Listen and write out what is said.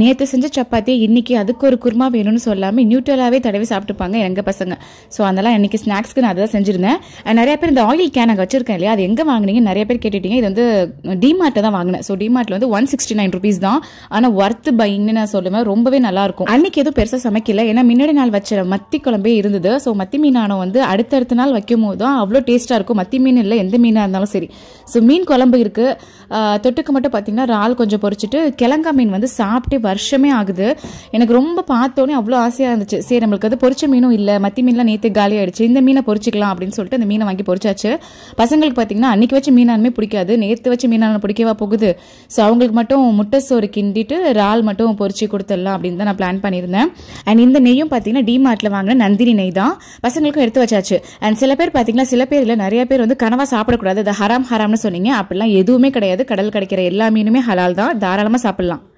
நேற்று செஞ்ச சப்பாத்தி இன்றைக்கி அதுக்கு ஒரு குருமா வேணும்னு சொல்லாமல் நியூட்ரலாகவே தடவி சாப்பிட்டுப்பாங்க எங்கள் பசங்க ஸோ அதெல்லாம் இன்றைக்கி ஸ்நாக்ஸ்க்கு நான் அதை தான் செஞ்சுருந்தேன் நிறைய பேர் இந்த ஆயில் கேன் அங்கே வச்சிருக்கேன் இல்லையா அது எங்கே வாங்கினீங்க நிறைய பேர் கேட்டுட்டீங்க இது வந்து டிமார்ட்டை தான் வாங்கினேன் ஸோ டிமார்ட்டில் வந்து ஒன் சிக்ஸ்டி நைன் ருபீஸ் தான் ஆனால் ஒர்த் பையிங்னு நான் சொல்லுவேன் ரொம்பவே நல்லாயிருக்கும் அன்றைக்கி எதுவும் பெருசாக சமைக்கல ஏன்னா முன்னாடி நாள் வச்ச மத்தி குழம்பே இருந்தது ஸோ மத்தி மீனானோ வந்து அடுத்தடுத்த நாள் வைக்கும் போது தான் அவ்வளோ டேஸ்ட்டாக இருக்கும் மத்தி மீன் இல்லை எந்த மீனாக இருந்தாலும் சரி ஸோ மீன் குழம்பு இருக்குது தொட்டுக்கு மட்டும் பார்த்தீங்கன்னா இறால் கொஞ்சம் பொறிச்சிட்டு கிழங்கா மீன் வந்து சாப்பிட்டு வருஷமே ஆகுது எனக்கு ரொம்ப பார்த்தோன்னே அவ்வளோ ஆசையாக இருந்துச்சு சரி நம்மளுக்கு அது பொறிச்ச மீனும் இல்லை மத்தி மீன்லாம் நேற்று காலி ஆயிடுச்சு இந்த மீனை பொறிச்சிக்கலாம் அப்படின்னு சொல்லிட்டு அந்த மீனை வாங்கி பொறிச்சாச்சு பசங்களுக்கு பார்த்தீங்கன்னா அன்றைக்கி வச்சு மீனானுமே பிடிக்காது நேற்று வச்சு மீனானு பிடிக்கவா போகுது ஸோ அவங்களுக்கு மட்டும் முட்டை சோறு கிண்டிட்டு இறால் மட்டும் பொறிச்சு கொடுத்துடலாம் அப்படின்னு தான் நான் பிளான் பண்ணியிருந்தேன் அண்ட் இந்த நெய்யும் பார்த்தீங்கன்னா டிமார்ட்டில் வாங்கின நந்தினி நெய் தான் பசங்களுக்கும் எடுத்து வச்சாச்சு அண்ட் சில பேர் பார்த்தீங்கன்னா சில பேர் இல்லை நிறைய பேர் வந்து கனவா சாப்பிடக்கூடாது அது ஹராம் ஹராம்னு சொன்னீங்க அப்படிலாம் எதுவுமே கிடையாது கடல் கிடைக்கிற எல்லா மீனுமே ஹலால் தான் தாராளமாக சாப்பிடலாம்